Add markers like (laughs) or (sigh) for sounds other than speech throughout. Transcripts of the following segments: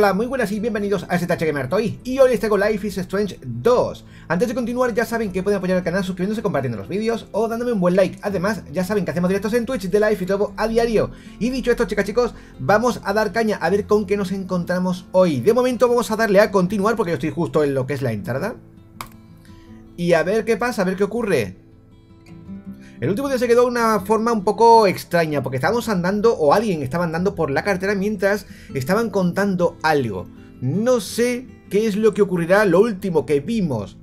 Hola, muy buenas y bienvenidos a este Gamer y hoy les traigo Life is Strange 2. Antes de continuar ya saben que pueden apoyar al canal suscribiéndose, compartiendo los vídeos o dándome un buen like. Además, ya saben que hacemos directos en Twitch de Life y todo a diario. Y dicho esto, chicas chicos, vamos a dar caña a ver con qué nos encontramos hoy. De momento vamos a darle a continuar porque yo estoy justo en lo que es la entrada. Y a ver qué pasa, a ver qué ocurre. El último día se quedó de una forma un poco extraña, porque estábamos andando, o alguien estaba andando por la cartera mientras estaban contando algo. No sé qué es lo que ocurrirá, lo último que vimos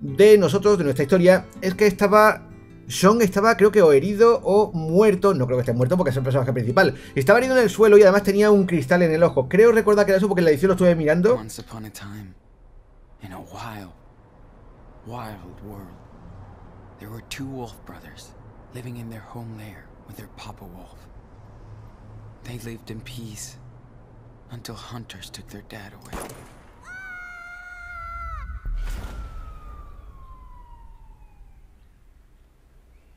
de nosotros, de nuestra historia, es que estaba Sean estaba creo que o herido o muerto, no creo que esté muerto porque es el personaje principal. Estaba herido en el suelo y además tenía un cristal en el ojo. Creo recordar que era eso porque en la edición lo estuve mirando. There were two wolf brothers living in their home lair with their papa wolf. They lived in peace until hunters took their dad away.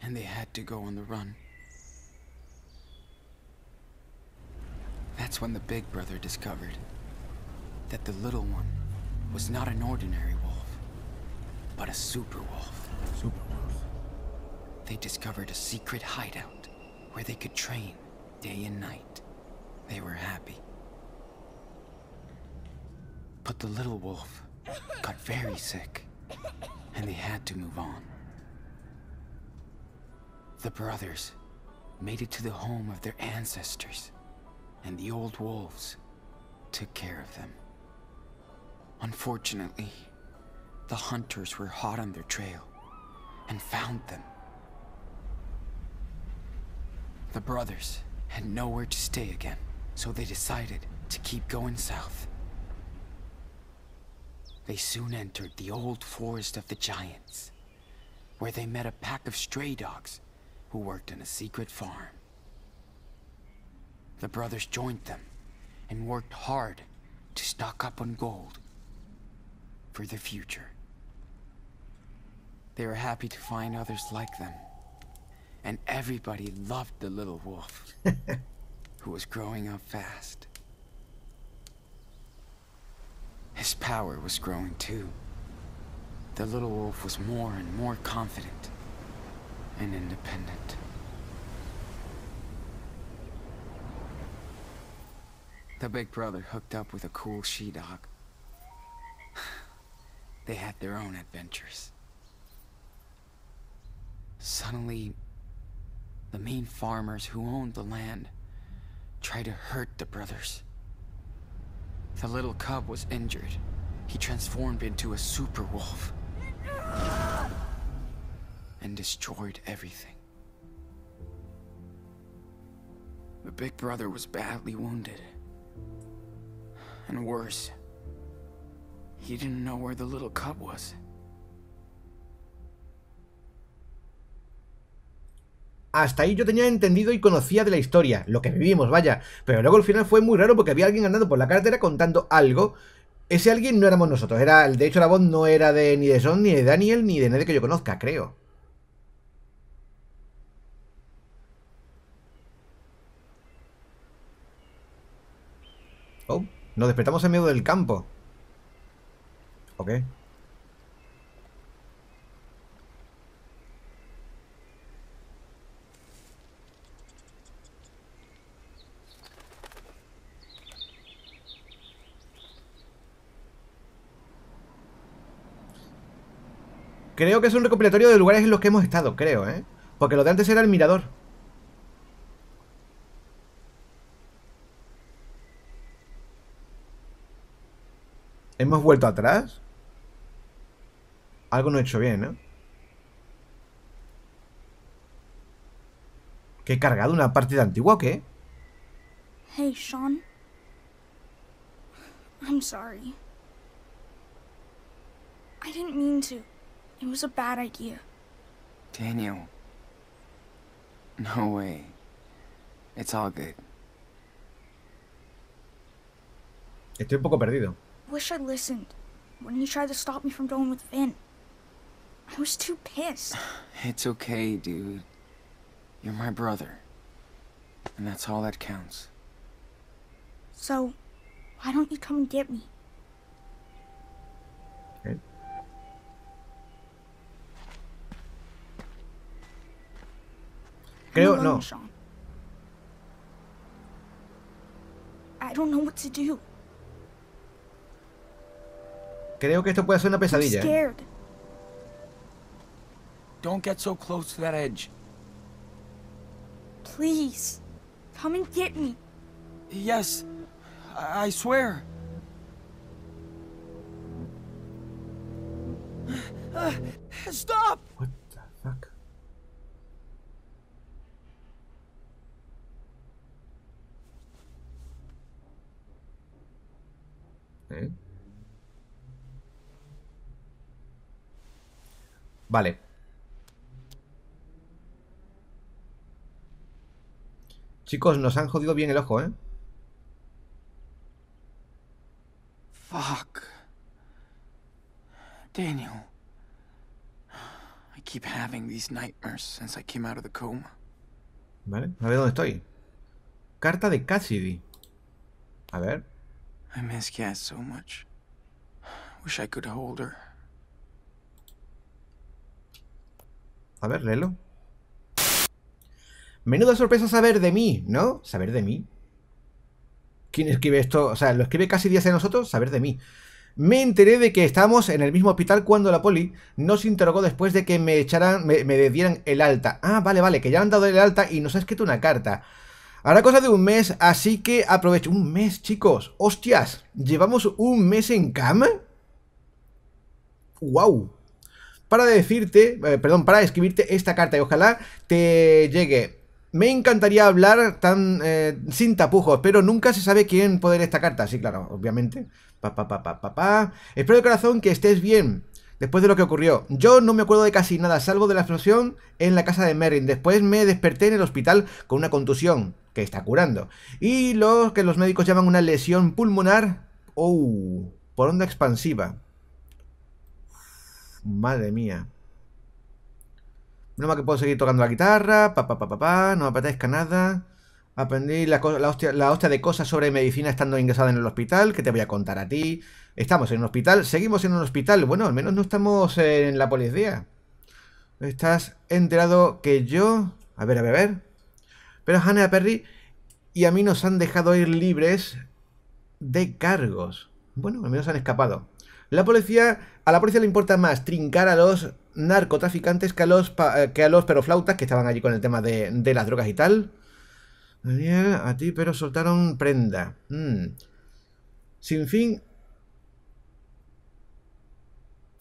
And they had to go on the run. That's when the big brother discovered that the little one was not an ordinary wolf, but a super wolf. Super they discovered a secret hideout where they could train day and night. They were happy. But the little wolf got very sick, and they had to move on. The brothers made it to the home of their ancestors, and the old wolves took care of them. Unfortunately, the hunters were hot on their trail and found them. The brothers had nowhere to stay again, so they decided to keep going south. They soon entered the old forest of the giants, where they met a pack of stray dogs who worked in a secret farm. The brothers joined them and worked hard to stock up on gold for the future. They were happy to find others like them and everybody loved the little wolf, (laughs) who was growing up fast. His power was growing too. The little wolf was more and more confident and independent. The big brother hooked up with a cool she-dog. (sighs) they had their own adventures. Suddenly, the mean farmers who owned the land tried to hurt the brothers. The little cub was injured. He transformed into a super wolf. And destroyed everything. The big brother was badly wounded. And worse, he didn't know where the little cub was. Hasta ahí yo tenía entendido y conocía de la historia, lo que vivimos, vaya. Pero luego al final fue muy raro porque había alguien andando por la carretera contando algo. Ese alguien no éramos nosotros, era, de hecho la voz no era de ni de Son, ni de Daniel, ni de nadie que yo conozca, creo. Oh, nos despertamos en medio del campo. Ok. Creo que es un recopilatorio de lugares en los que hemos estado, creo, ¿eh? Porque lo de antes era el mirador. ¿Hemos vuelto atrás? Algo no he hecho bien, ¿no? ¿Que he cargado una partida antigua o qué? Hey, Sean. I'm sorry. I didn't mean to. It was a bad idea. Daniel. No way. It's all good. Estoy un poco perdido. Wish I listened when you tried to stop me from going with Finn. I was too pissed. (sighs) It's okay, dude. You're my brother. And that's all that counts. So, why don't you come and get me? Creo, no. I don't know what to do. Creo que esto puede ser una pesadilla. I'm ¿eh? scared. Don't get so close to that edge. Please, come and get me. Yes, I, I swear. (sighs) Stop! Vale. Chicos, nos han jodido bien el ojo, ¿eh? Fuck. Daniel. I keep having these nightmares since I came out of the coma. Vale, a ver dónde estoy. Carta de Cassidy. A ver. I miss Cass so much. Wish I could hold her. A ver, léelo. Menuda sorpresa saber de mí, ¿no? Saber de mí. ¿Quién escribe esto? O sea, lo escribe casi días de nosotros, saber de mí. Me enteré de que estábamos en el mismo hospital cuando la poli nos interrogó después de que me echaran, me, dieran el alta. Ah, vale, vale, que ya han dado el alta y nos ha escrito una carta. Ahora cosa de un mes, así que aprovecho. Un mes, chicos. Hostias, ¿llevamos un mes en cama? ¡Wow! para decirte, eh, perdón, para escribirte esta carta y ojalá te llegue. Me encantaría hablar tan eh, sin tapujos, pero nunca se sabe quién puede leer esta carta. Sí, claro, obviamente. Espero de corazón que estés bien. Después de lo que ocurrió, yo no me acuerdo de casi nada, salvo de la explosión en la casa de Merrin. Después me desperté en el hospital con una contusión que está curando. Y lo que los médicos llaman una lesión pulmonar. Oh, por onda expansiva. Madre mía. No más que puedo seguir tocando la guitarra, papá, no me apetezca nada. Aprendí la, la, hostia, la, hostia, de cosas sobre medicina estando ingresada en el hospital, que te voy a contar a ti. Estamos en un hospital, seguimos en un hospital. Bueno, al menos no estamos en la policía. Estás enterado que yo... A ver, a ver, a ver. Pero Hannah Perry y a mí nos han dejado ir libres de cargos. Bueno, al menos han escapado. La policía, a la policía le importa más trincar a los narcotraficantes que a los, eh, que a los peroflautas que estaban allí con el tema de, las drogas y tal. Daniel, a ti, pero soltaron prenda. Mm. Sin fin.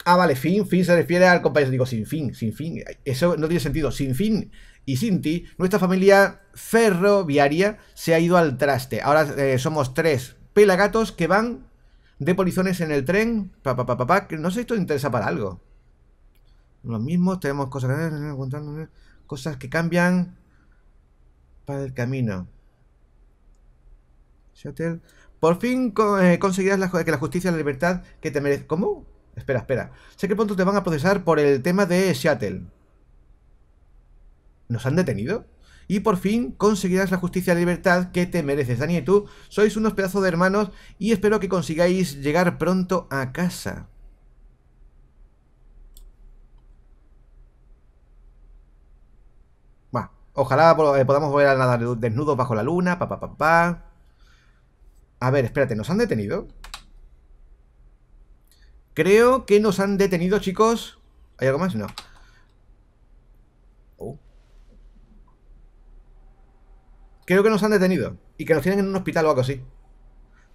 Ah, vale, fin, fin se refiere al compañero. Digo, sin fin, sin fin. Eso no tiene sentido. Sin fin y sin ti, nuestra familia ferroviaria se ha ido al traste. Ahora eh, somos tres pelagatos que van de polizones en el tren. Pa, pa, pa, pa, No sé si esto interesa para algo. Lo mismo, tenemos cosas que, cosas que cambian para el camino. Por fin eh, conseguirás la, que la justicia y la libertad que te merece. ¿Cómo? Espera, espera. Sé que pronto te van a procesar por el tema de Seattle. ¿Nos han detenido? y por fin conseguirás la justicia y la libertad que te mereces. Dani y tú sois unos pedazos de hermanos y espero que consigáis llegar pronto a casa. ojalá eh, podamos volver a nadar desnudos bajo la luna, papá, papá. A ver, espérate, ¿nos han detenido? Creo que nos han detenido, chicos. ¿Hay algo más? No. creo que nos han detenido y que nos tienen en un hospital o algo así.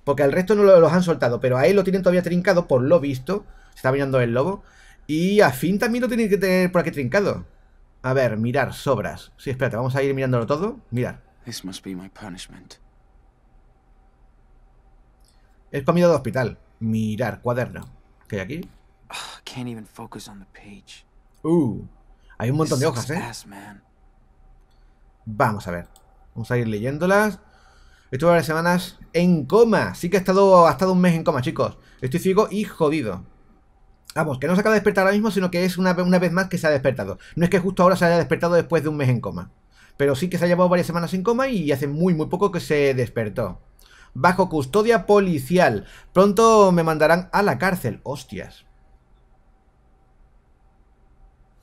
Porque al resto no los han soltado, pero a él lo tienen todavía trincado, por lo visto. Se está mirando el lobo. Y a fin también lo tienen que tener por aquí trincado. A ver, mirar, sobras. Sí, espérate, vamos a ir mirándolo todo. Mirar. must Es comida de hospital. Mirar, cuaderno. ¿Qué hay aquí? Ah, uh, hay un montón de hojas, ¿eh? Vamos a ver. Vamos a ir leyéndolas. Estuve varias semanas en coma. Sí que ha estado, ha estado un mes en coma, chicos. Estoy ciego y jodido. Vamos, que no se acaba de despertar ahora mismo, sino que es una, una vez más que se ha despertado. No es que justo ahora se haya despertado después de un mes en coma. Pero sí que se ha llevado varias semanas en coma y hace muy, muy poco que se despertó. Bajo custodia policial. Pronto me mandarán a la cárcel. Hostias.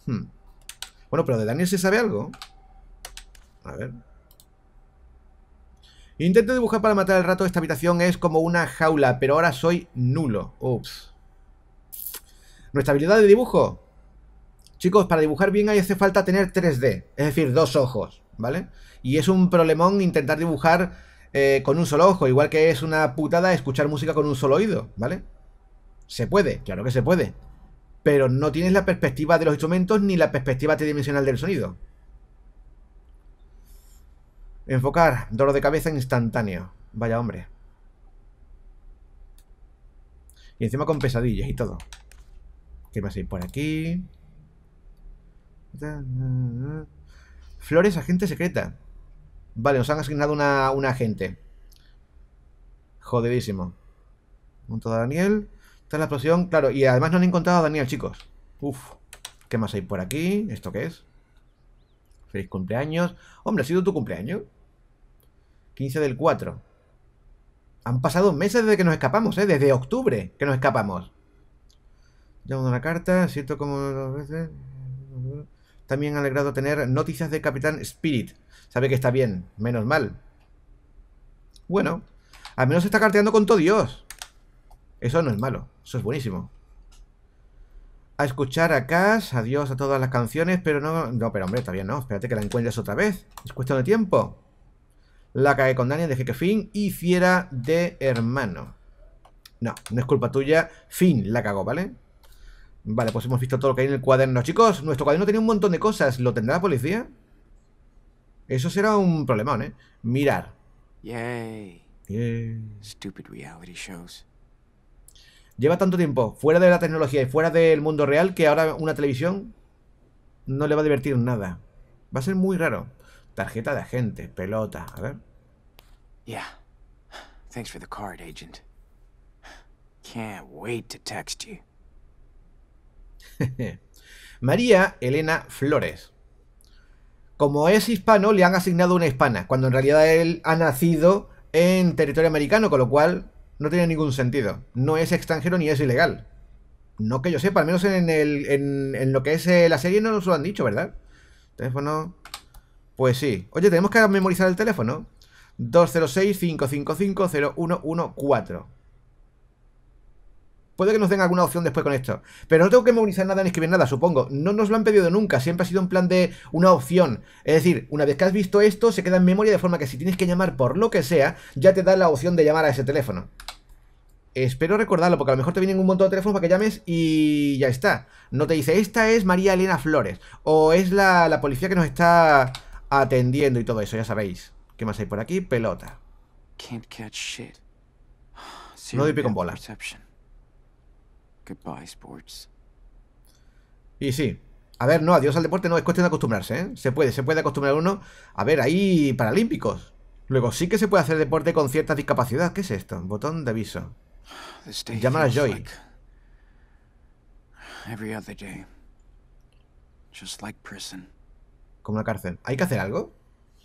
Hmm. Bueno, pero de Daniel se sabe algo. A ver. Intento dibujar para matar el rato. Esta habitación es como una jaula, pero ahora soy nulo. Ups. Nuestra habilidad de dibujo. Chicos, para dibujar bien ahí hace falta tener 3D, es decir, dos ojos, ¿vale? Y es un problemón intentar dibujar eh, con un solo ojo, igual que es una putada escuchar música con un solo oído, ¿vale? Se puede, claro que se puede. Pero no tienes la perspectiva de los instrumentos ni la perspectiva tridimensional del sonido. Enfocar. Dolor de cabeza instantáneo. Vaya hombre. Y encima con pesadillas y todo. ¿Qué más hay por aquí? Flores, agente secreta. Vale, nos han asignado una, agente agente. Un Junto Daniel. Está la explosión. Claro, y además no han encontrado a Daniel, chicos. Uf. ¿Qué más hay por aquí? ¿Esto qué es? Feliz cumpleaños. Hombre, ¿ha sido tu cumpleaños? 15 del 4. Han pasado meses desde que nos escapamos, ¿eh? Desde octubre que nos escapamos. Llamo una carta, siento como dos veces. También alegrado tener noticias de Capitán Spirit. Sabe que está bien, menos mal. Bueno, al menos está carteando con todo Dios. Eso no es malo, eso es buenísimo. A escuchar a Cash, adiós a todas las canciones, pero no... No, pero hombre, está bien, no, espérate que la encuentres otra vez. Es cuestión de tiempo la cagué con Daniel, dejé que Finn hiciera de hermano. No, no es culpa tuya. Finn la cagó, ¿vale? Vale, pues hemos visto todo lo que hay en el cuaderno. Chicos, nuestro cuaderno tenía un montón de cosas. ¿Lo tendrá la policía? Eso será un problemón, ¿eh? Mirar. Yay. Stupid reality shows. Lleva tanto tiempo fuera de la tecnología y fuera del mundo real que ahora una televisión no le va a divertir nada. Va a ser muy raro. Tarjeta de agente, pelota, a ver. Thanks for the card, agent. Can't wait to text you. (laughs) María Elena Flores. Como es hispano, le han asignado una hispana, cuando en realidad él ha nacido en territorio americano, con lo cual no tiene ningún sentido. No es extranjero ni es ilegal. No que yo sepa, al menos en, en lo que es eh, la serie no nos lo han dicho, ¿verdad? Teléfono, pues sí. Oye, tenemos que memorizar el teléfono. 206-555-0114. Puede que nos den alguna opción después con esto. Pero no tengo que memorizar nada ni escribir nada, supongo. No nos lo han pedido nunca. Siempre ha sido un plan de una opción. Es decir, una vez que has visto esto, se queda en memoria de forma que si tienes que llamar por lo que sea, ya te da la opción de llamar a ese teléfono. Espero recordarlo, porque a lo mejor te vienen un montón de teléfonos para que llames y ya está. No te dice, esta es María Elena Flores. O es la, la policía que nos está atendiendo y todo eso, ya sabéis. ¿Qué más hay por aquí? Pelota. (sighs) No doy pie con bola. Y sí. A ver, no, adiós al deporte, no, es cuestión de acostumbrarse, ¿eh? Se puede, se puede acostumbrar uno. A ver, ahí paralímpicos. Luego sí que se puede hacer deporte con cierta discapacidad. ¿Qué es esto? Botón de aviso. (sighs) llama a Joy. (sighs) Every other day. Just like prison. Como una cárcel. ¿Hay que hacer algo?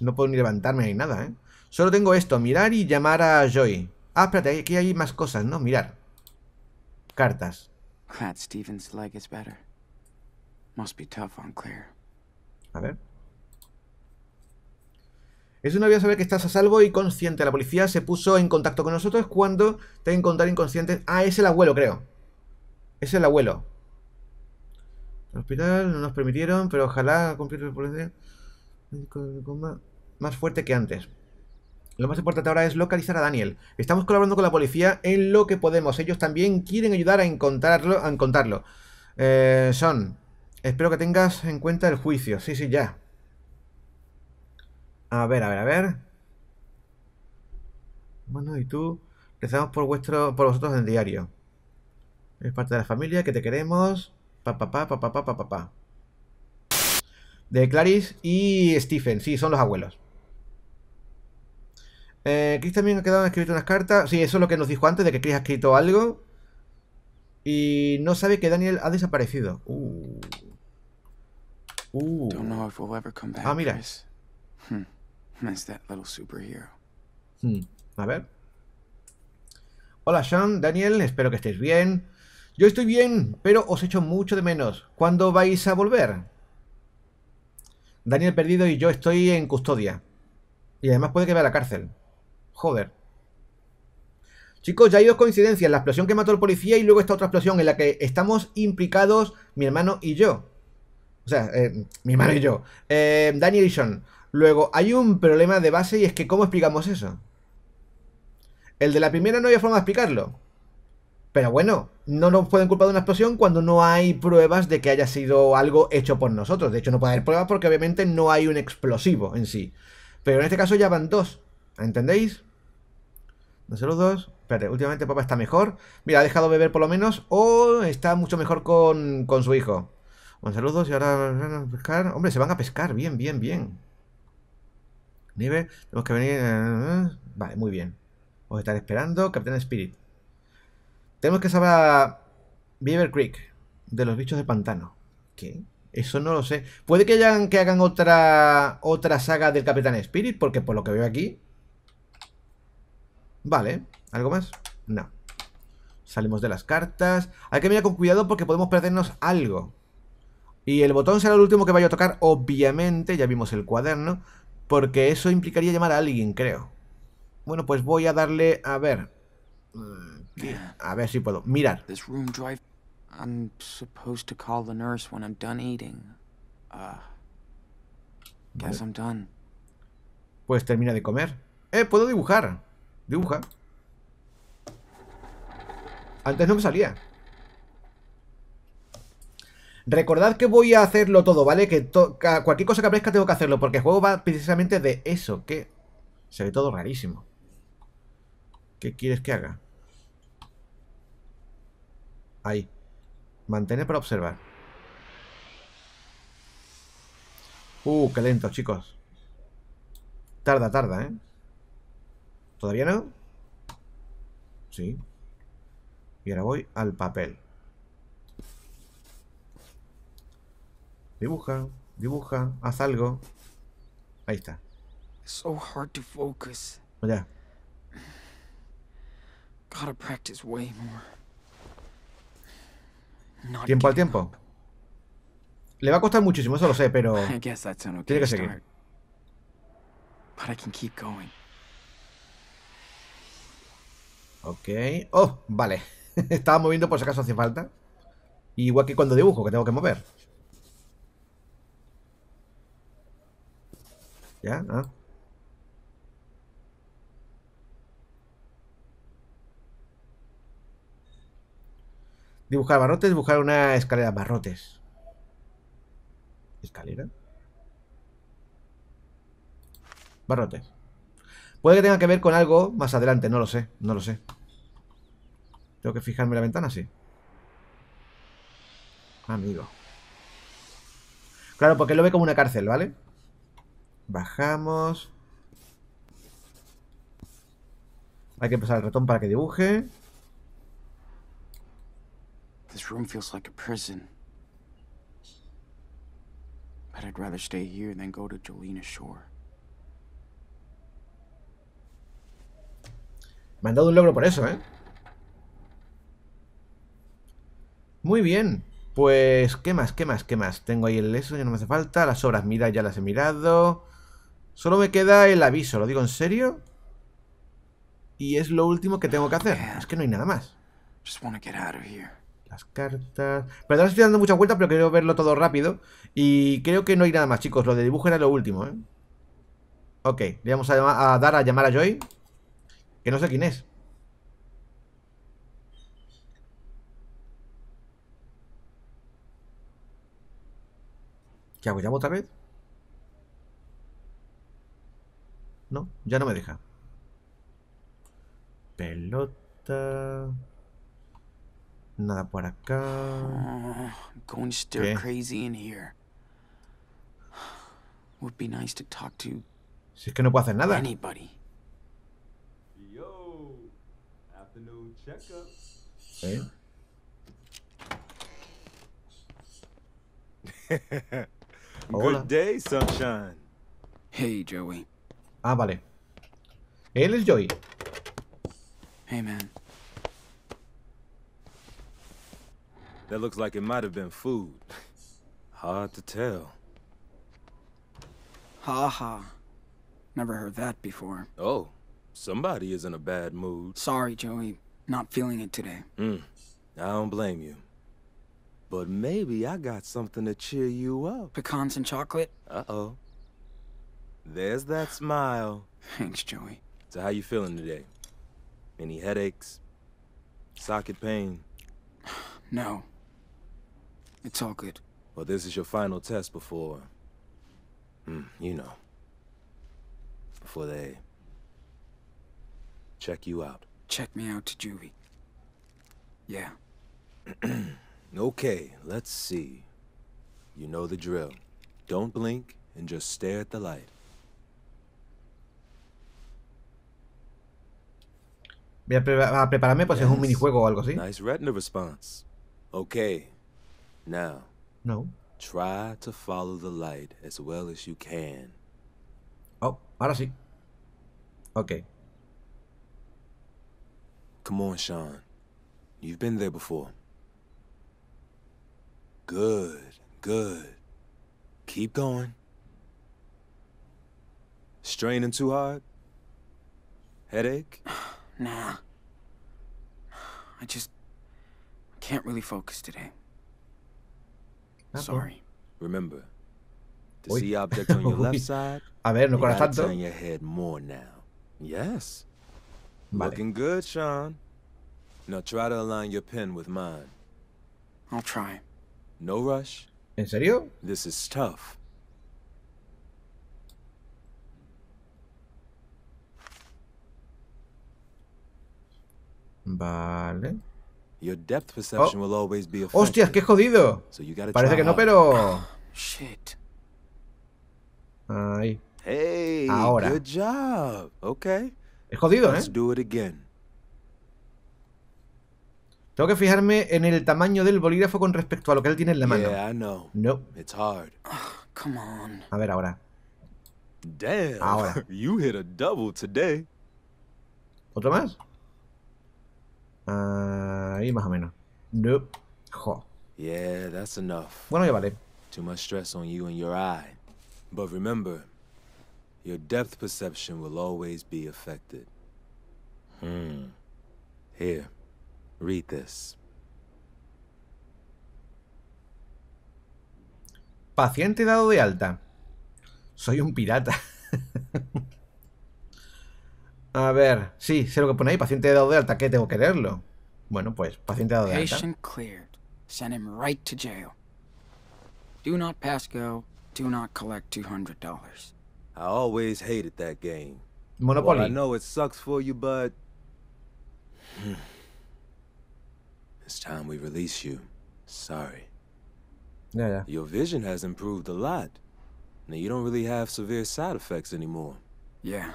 No puedo ni levantarme ni nada, ¿eh? Solo tengo esto, mirar y llamar a Joy. Ah, espérate, aquí hay más cosas, ¿no? Mirar. Cartas. A ver. Es una vía saber que estás a salvo y consciente. La policía se puso en contacto con nosotros cuando te encontraron inconsciente. Ah, es el abuelo, creo. Es el abuelo. El hospital no nos permitieron, pero ojalá cumplir el policía más fuerte que antes. Lo más importante ahora es localizar a Daniel. Estamos colaborando con la policía en lo que podemos. Ellos también quieren ayudar a encontrarlo. A encontrarlo. Eh, Son, espero que tengas en cuenta el juicio. Sí, sí, ya. A ver, a ver, a ver. Bueno, y tú, empezamos por, vuestro, por vosotros en diario. Es parte de la familia, que te queremos. Pa, pa, pa, pa, pa, pa, pa, De Clarice y Stephen, sí, son los abuelos. Eh, Chris también ha quedado en unas cartas. Sí, eso es lo que nos dijo antes, de que Chris ha escrito algo. Y no sabe que Daniel ha desaparecido. Uh. Uh. Ah, mira. Hmm. Hmm. A ver. Hola Sean, Daniel, espero que estéis bien. Yo estoy bien, pero os echo mucho de menos. ¿Cuándo vais a volver? Daniel perdido y yo estoy en custodia. Y además puede que vaya a la cárcel. Joder. Chicos, ya hay dos coincidencias. La explosión que mató el policía y luego esta otra explosión en la que estamos implicados mi hermano y yo. O sea, eh, mi hermano y yo. Eh, Daniel y Sean. Luego, hay un problema de base y es que ¿cómo explicamos eso? El de la primera no había forma de explicarlo. Pero bueno, no nos pueden culpar de una explosión cuando no hay pruebas de que haya sido algo hecho por nosotros. De hecho, no puede haber pruebas porque obviamente no hay un explosivo en sí. Pero en este caso ya van dos. ¿Entendéis? Un saludos. Espérate, últimamente papá está mejor. Mira, ha dejado beber por lo menos. O está mucho mejor con, su hijo. Un saludos y ahora van a pescar. Hombre, se van a pescar. Bien, bien, bien. Nieve, tenemos que venir. Eh, eh, eh. Vale, muy bien. Os estaré esperando, Capitán Spirit. Tenemos que saber a Beaver Creek, de los bichos de pantano. ¿Qué? Eso no lo sé. Puede que hagan, que hagan otra, otra saga del Capitán Spirit, porque por lo que veo aquí... Vale, ¿algo más? No. Salimos de las cartas. Hay que mirar con cuidado porque podemos perdernos algo. Y el botón será el último que vaya a tocar, obviamente. Ya vimos el cuaderno. Porque eso implicaría llamar a alguien, creo. Bueno, pues voy a darle... A ver... Mm. A ver si puedo. Mirar. Ah. Pues termina de comer. Eh, puedo dibujar. Dibuja. Antes no me salía. Recordad que voy a hacerlo todo, ¿vale? Que cualquier cosa que aparezca tengo que hacerlo, porque el juego va precisamente de eso, que se ve todo rarísimo. ¿Qué quieres que haga? Ahí. Mantener para observar. Uh, qué lento, chicos. Tarda, tarda, ¿eh? ¿Todavía no? Sí. Y ahora voy al papel. Dibuja, dibuja, haz algo. Ahí está. So hard to focus. Ya. Gotta practice way more tiempo al tiempo. Le va a costar muchísimo, eso lo sé, pero (laughs) tiene que seguir. Ok. Oh, vale. (laughs) Estaba moviendo por si acaso hace falta. Igual que cuando dibujo, que tengo que mover. ¿Ya? ¿Ah? Dibujar barrotes, dibujar una escalera barrotes. ¿Escalera? Barrotes. Puede que tenga que ver con algo más adelante, no lo sé, no lo sé. ¿Tengo que fijarme la ventana? Sí. Amigo. Claro, porque lo ve como una cárcel, ¿vale? Bajamos. Hay que pasar el ratón para que dibuje. This Shore. Me han dado un logro por eso, ¿eh? Muy bien. Pues, ¿qué más? ¿Qué más? ¿Qué más? Tengo ahí el eso, ya no me hace falta. Las obras mira, ya las he mirado. Solo me queda el aviso, ¿lo digo en serio? Y es lo último que tengo que hacer. Es que no hay nada más. Just want las cartas... Perdón, estoy dando mucha vuelta pero quiero verlo todo rápido. Y creo que no hay nada más, chicos. Lo de dibujo era lo último, ¿eh? Ok, le vamos a, dar a llamar a Joy. Que no sé quién es. ¿Qué hago? ¿Llamo otra vez? No, ya no me deja. Pelota... Nada por acá. Ah, stir crazy in here. Would be nice to talk to. Si es que no puedo hacer nada. Anybody. Yo, afternoon ¿Eh? (laughs) Good day, sunshine. Hey, Joey. Ah, vale. Él es Joey. Hey, man. That looks like it might have been food. Hard to tell. Ha ha. Never heard that before. Oh, somebody is in a bad mood. Sorry, Joey. Not feeling it today. Mm. I don't blame you. But maybe I got something to cheer you up. Pecans and chocolate? Uh-oh. There's that smile. (sighs) Thanks, Joey. So how you feeling today? Any headaches? Socket pain? (sighs) No. It's all good. Well, this is your final test before... Mm, you know. Before they... check you out. Check me out to juvie. Yeah. (clears throat) okay, let's see. You know the drill. Don't blink and just stare at the light. Voy a, pre prepararme, pues yes. es un minijuego o algo así. Nice retina response. Okay, now. No. Try to follow the light as well as you can. Oh, ahora sí. Okay. Come on, Sean. You've been there before. Good, good. Keep going. Straining too hard? Headache? (sighs) nah. I just can't really focus today. Ah, Sorry. Remember, to Uy. see objects on (laughs) your left side, a ver, no you gotta turn your head more now. Yes. Vale. Looking good, Sean. Now try to align your pen with mine. I'll try. No rush. ¿En serio? This is tough. Vale. Your depth perception oh. ¡Hostias, qué jodido! Parece que no, pero... (gasps) Ahí. Hey, Ahora. Okay. Es jodido, ¿eh? Tengo que fijarme en el tamaño del bolígrafo con respecto a lo que él tiene en la mano. No. A ver ahora. Ahora. (laughs) You hit ¿Otro más? Ahí más o menos. Jo. Yeah, that's enough. Bueno, ya vale. Too much stress on you and your eye. But remember, your depth perception will always be affected. Hmm. Here, read this. Paciente dado de alta. Soy un pirata. (laughs) A ver, sí, sé lo que pone ahí. Paciente dado de alta, ¿qué tengo que leerlo? Bueno, pues, paciente dado de alta. Patient cleared. Send him right to jail. Do not pass go. Do not collect $200. I always hated that game. Monopoly. Well, I know it sucks for you, but... (sighs) it's time we release you. Sorry. Yeah, yeah. Your vision has improved a lot. Now you don't really have severe side effects anymore. Yeah.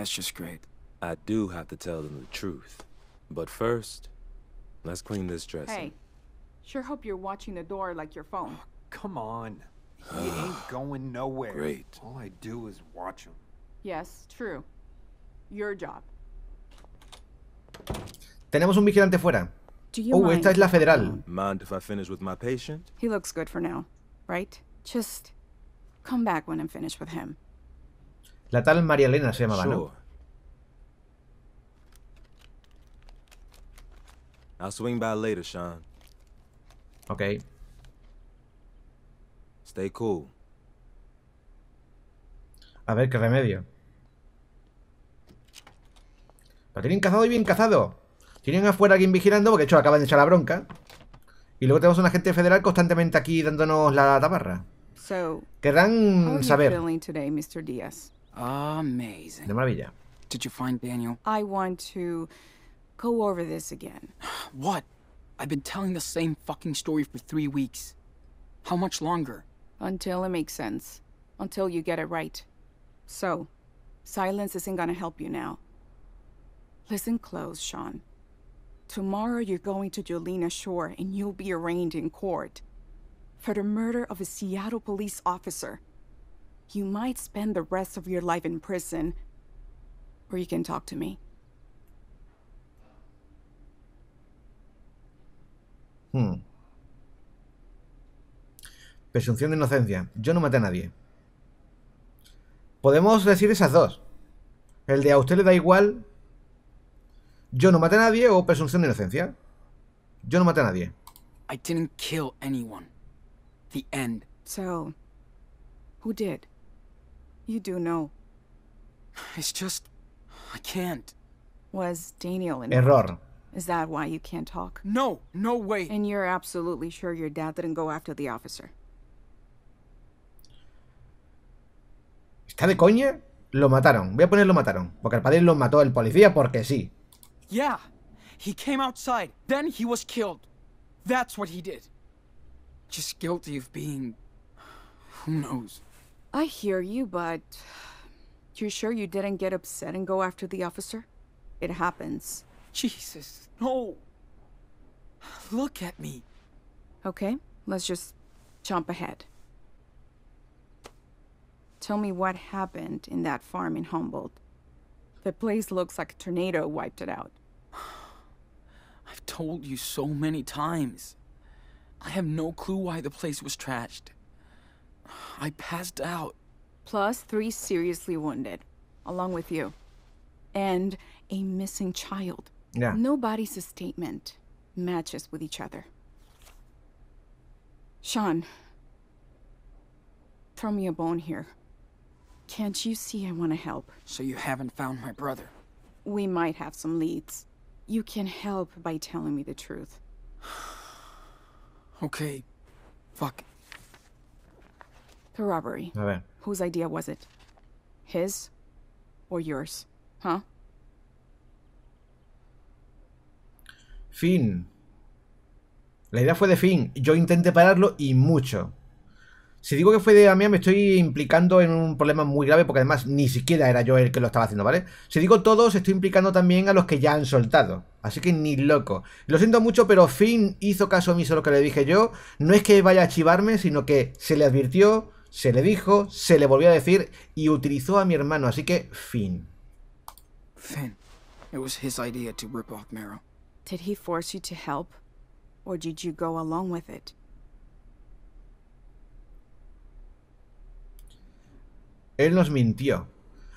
That's just great. I do have to tell them the truth. But first, let's clean this dressing. Hey, sure hope you're watching the door like your phone. Oh, come on. He ain't (sighs) going nowhere. Great. All I do is watch him. Yes, true. Your job. Tenemos un vigilante fuera. Oh, mind? esta es la federal. Mind if I finish with my patient? He looks good for now, right? Just come back when I'm finished with him. La tal María Elena se llamaba, ¿no? I'll swing by later, Sean. Okay. Stay cool. A ver qué remedio. Lo tienen cazado y bien cazado. Tienen afuera a alguien vigilando, porque de hecho acaban de echar la bronca. Y luego tenemos a un agente federal constantemente aquí dándonos la tabarra. So, saber. Today, Amazing. De maravilla. Did you find Daniel? I want to go over this again. (gasps) What? I've been telling the same fucking story for three weeks. How much longer? Until it makes sense. Until you get it right. So, silence isn't gonna help you now. Listen close, Sean. Tomorrow you're going to Jolina Shore and you'll be arraigned in court for the murder of a Seattle police officer. You might spend the rest of your life in prison, or you can talk to me. Hmm. Presunción de inocencia. Yo no maté a nadie. Podemos decir esas dos. El de a usted le da igual. Yo no maté a nadie o presunción de inocencia. Yo no maté a nadie. I didn't kill anyone. The end. So, who did? You do know. It's just... I can't. Was Daniel in? Error. Is that why you can't talk? No, no way. And you're absolutely sure your dad didn't go after the officer? ¿Está de coña? Lo mataron. Voy a poner lo mataron. Porque el padre lo mató el policía porque sí. Yeah. He came outside. Then he was killed. That's what he did. Just guilty of being... Who knows? I hear you, but... (sighs) You sure you didn't get upset and go after the officer? It happens. Jesus, no! Look at me! Okay, let's just jump ahead. Tell me what happened in that farm in Humboldt. The place looks like a tornado wiped it out. (sighs) I've told you so many times. I have no clue why the place was trashed. I passed out. Plus three seriously wounded, along with you. And a missing child. Yeah. Nobody's statement matches with each other. Sean, throw me a bone here. Can't you see I want to help? So you haven't found my brother? We might have some leads. You can help by telling me the truth. (sighs) okay. Fuck. robbery. A ver. Whose idea was it? His or yours? Huh? Finn. La idea fue de Finn. Yo intenté pararlo y mucho. Si digo que fue de Damián, me estoy implicando en un problema muy grave, porque además ni siquiera era yo el que lo estaba haciendo, ¿vale? Si digo todos, estoy implicando también a los que ya han soltado. Así que ni loco. Lo siento mucho, pero Finn hizo caso omiso a lo que le dije yo. No es que vaya a chivarme, sino que se le advirtió, se le dijo, se le volvió a decir y utilizó a mi hermano, así que fin. Fin. It was his idea to rip off Mero. Did he force you to help or did you go along with it? Él nos mintió.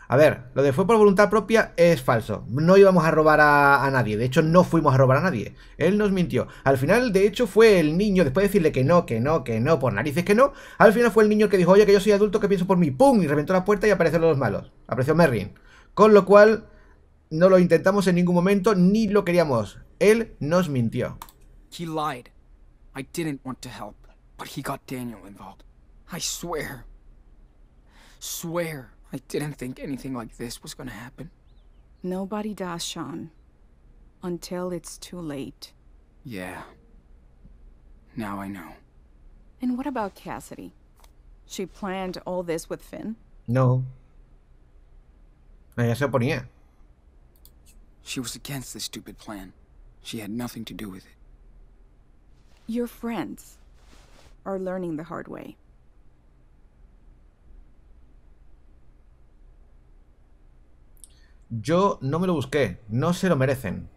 A ver, lo de fue por voluntad propia es falso. No íbamos a robar a, nadie. De hecho, no fuimos a robar a nadie. Él nos mintió. Al final, de hecho, fue el niño, después de decirle que no, que no, que no, por narices que no, al final fue el niño que dijo, oye, que yo soy adulto, que pienso por mí. ¡Pum! Y reventó la puerta y aparecieron los malos. Apareció Merrin. Con lo cual, no lo intentamos en ningún momento, ni lo queríamos. Él nos mintió. He lied. I didn't want to help, but he Daniel involved. I swear. Swear. I didn't think anything like this was gonna happen. Nobody does, Sean. Until it's too late. Yeah. Now I know. And what about Cassidy? She planned all this with Finn? No. Ella se oponía. She was against this stupid plan. She had nothing to do with it. Your friends are learning the hard way. Yo no me lo busqué. No se lo merecen.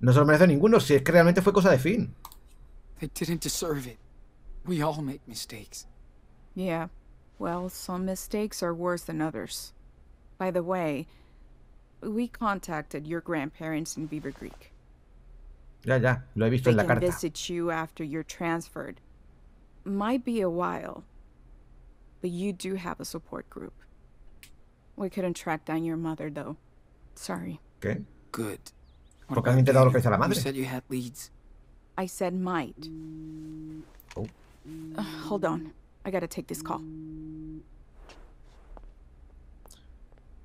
No se lo merece ninguno, si es que realmente fue cosa de Finn. They didn't deserve it. We all make mistakes. Yeah. Well, some mistakes are worse than others. By the way, we contacted your grandparents in Beaver Creek. Ya, ya, lo he visto en la carta. They can visit you after you're transferred. Might be a while, But you do have a support group. We couldn't track down your mother, though. Sorry. ¿Qué? Good. ¿Por qué han intentado localizar a la madre? You said you had leads. I said might. Oh. Uh, hold on. I gotta take this call.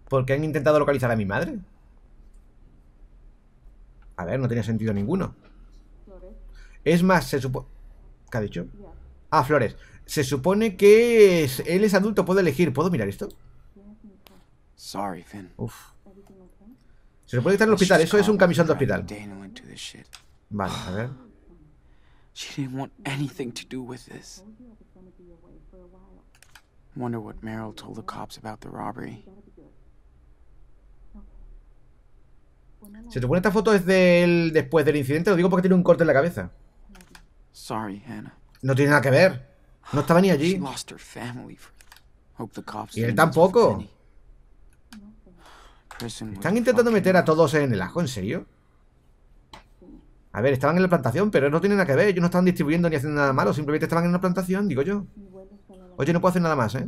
¿Por qué han intentado localizar a mi madre? A ver, no tiene sentido ninguno. Es más, se supone... ¿Qué ha dicho? Ah, Flores. Se supone que él es adulto, puede elegir. ¿Puedo mirar esto? Sorry, Se lo puede quitar en el hospital. Eso es un camisón de hospital. Vale, a ver. te want Se supone esta foto es del después del incidente. Lo digo porque tiene un corte en la cabeza. No tiene nada que ver. No estaba ni allí. Y él tampoco. Están intentando meter a todos en el ajo, ¿en serio? A ver, estaban en la plantación, pero no tienen nada que ver. Ellos no estaban distribuyendo ni haciendo nada malo. Simplemente estaban en la plantación, digo yo. Oye, no puedo hacer nada más, ¿eh?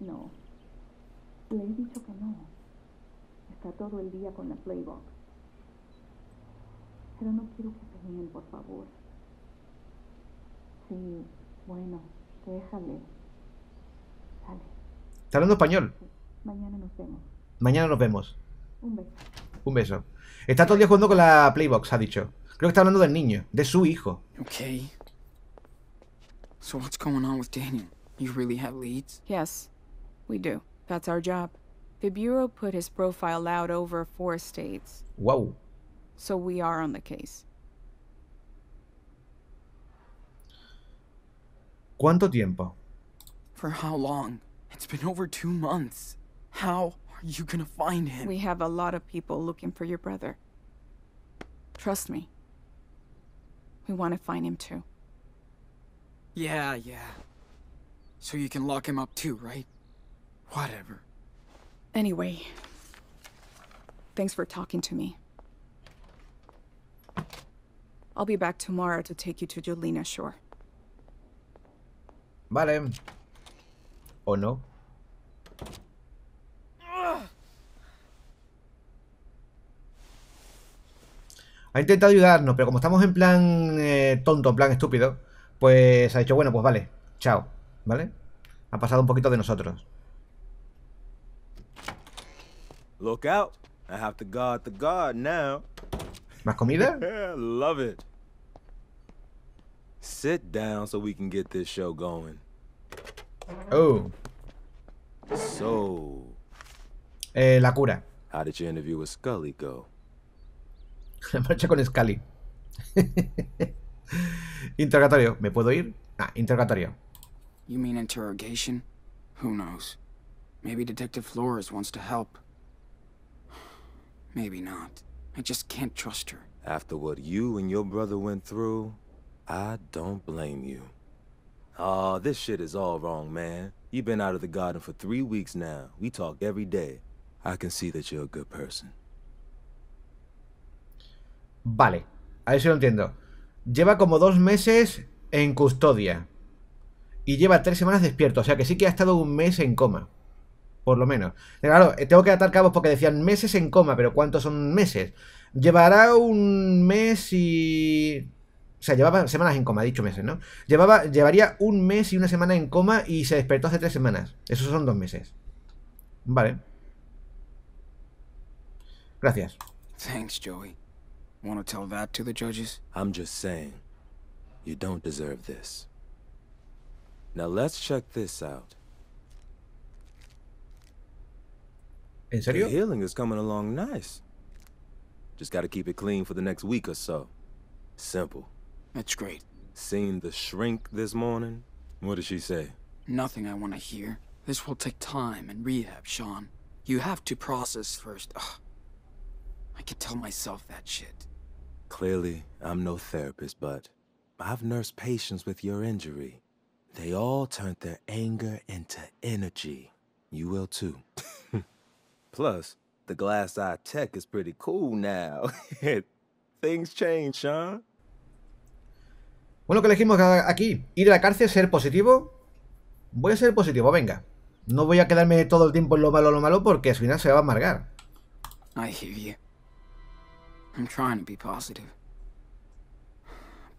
No. Le he dicho que no. Está todo el día con la Playbox. Pero no quiero que se por favor. Sí, bueno, déjale. Sale. ¿Está hablando español? Mañana nos vemos. Mañana nos vemos. Un beso. Un beso. Está todo el día jugando con la Playbox, ha dicho. Creo que está hablando del niño, de su hijo. Okay. So what's going on with Daniel? You really have leads? Yes, we do. That's our job. The Bureau put his profile out over four states. Wow. So we are on the case. ¿Cuánto tiempo? For how long? It's been over two months. How are you gonna find him? We have a lot of people looking for your brother. Trust me. We want to find him too. Yeah, yeah. So you can lock him up too, right? Whatever. Anyway, thanks for talking to me. I'll be back tomorrow to take you to Jolina Shore. Vale. ¿O no? Ha intentado ayudarnos, pero como estamos en plan eh, tonto, en plan estúpido, pues ha dicho, bueno, pues vale, chao, ¿vale? Ha pasado un poquito de nosotros. Look out. I have to the now. ¿Más comida? (laughs) Love it. Sit down so we can get this show going. Oh. So. Eh, la cura. How did your interview with Scully go? La (laughs) marcha con Scully. interrogatorio. ¿Me puedo ir? Ah, interrogatorio. You mean interrogation? Who knows? Maybe Detective Flores wants to help. (sighs) Maybe not. I just can't trust her. After what you and your brother went through, I don't blame you. oh, a good person. Vale, a eso lo entiendo. Lleva como dos meses en custodia. Y lleva tres semanas despierto, o sea que sí que ha estado un mes en coma. Por lo menos. Eh, claro, eh, tengo que atar cabos porque decían meses en coma, pero ¿cuántos son meses? Llevará un mes y... O sea, llevaba semanas en coma, dicho meses, ¿no? Llevaba, llevaría un mes y una semana en coma y se despertó hace tres semanas. Esos son dos meses. Vale. Gracias. Thanks, Joey. Want to tell that to the judges? I'm just saying, you don't deserve this. Now let's check this out. ¿En serio? The healing is coming along nice. Just gotta keep it clean for the next week or so. Simple. That's great. Seen the shrink this morning? What did she say? Nothing I want to hear. This will take time and rehab, Sean. You have to process first. Ugh. I can tell myself that shit. Clearly, I'm no therapist, but I've nursed patients with your injury. They all turned their anger into energy. You will too. (laughs) Plus, the glass eye tech is pretty cool now. (laughs) Things change, Sean. Bueno, que elegimos aquí, ir a la cárcel, ser positivo. Voy a ser positivo, venga. No voy a quedarme todo el tiempo en lo malo, lo malo, porque al final se va a amargar.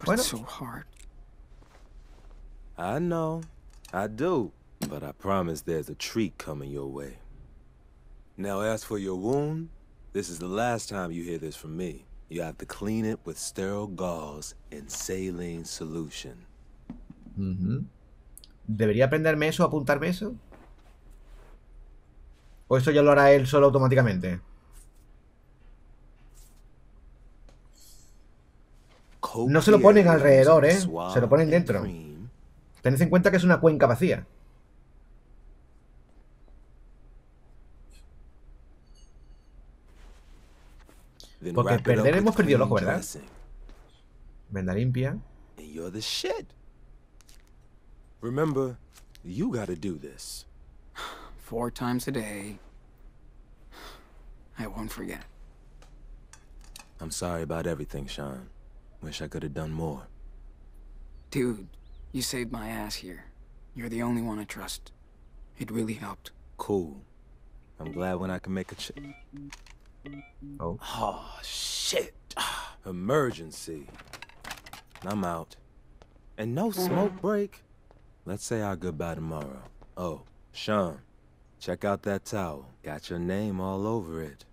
bueno. I know, I do, but I promise there's a treat coming your way. Now as for your wound, this is the last time you hear this from me. ¿Debería aprenderme eso, apuntarme eso? ¿O eso ya lo hará él solo automáticamente? No se lo ponen alrededor, ¿eh? Se lo ponen dentro. Tened en cuenta que es una cuenca vacía. Porque perder hemos perdido el ojo, ¿verdad? Venda limpia. Remember, you gotta do this. (sighs) Four times a day. I won't forget. I'm sorry about everything, Sean. Wish I could have done more. Dude, you saved my ass here. You're the only one I trust. It really helped. Cool. I'm glad when I can make a check. Oh. Oh, shit. Emergency. I'm out. And no smoke break. Let's say our goodbye tomorrow. Oh, Sean, check out that towel. Got your name all over it.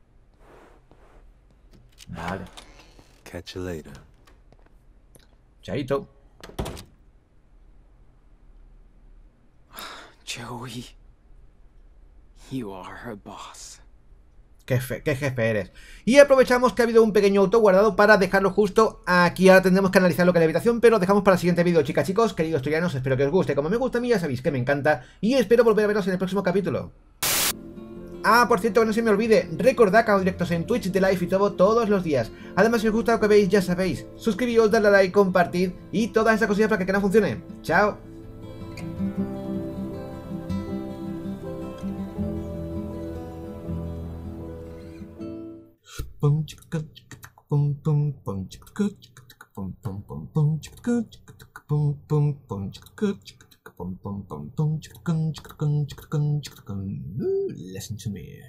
Vale. Catch you later. Chaito. (sighs) Joey. You are her boss. Qué, jefe eres. Y aprovechamos que ha habido un pequeño auto guardado para dejarlo justo aquí. Ahora tendremos que analizar lo que que la habitación, pero lo dejamos para el siguiente vídeo, chicas, chicos. Queridos troyanos, espero que os guste. Como me gusta a mí, ya sabéis que me encanta. Y espero volver a veros en el próximo capítulo. Ah, por cierto, que no se me olvide, recordad que hago directos en Twitch de Life y todo todos los días. Además, si os gusta lo que veis, ya sabéis, suscribíos, dadle a like, compartid y todas esas cosillas para que el canal funcione. ¡Chao! Listen to me.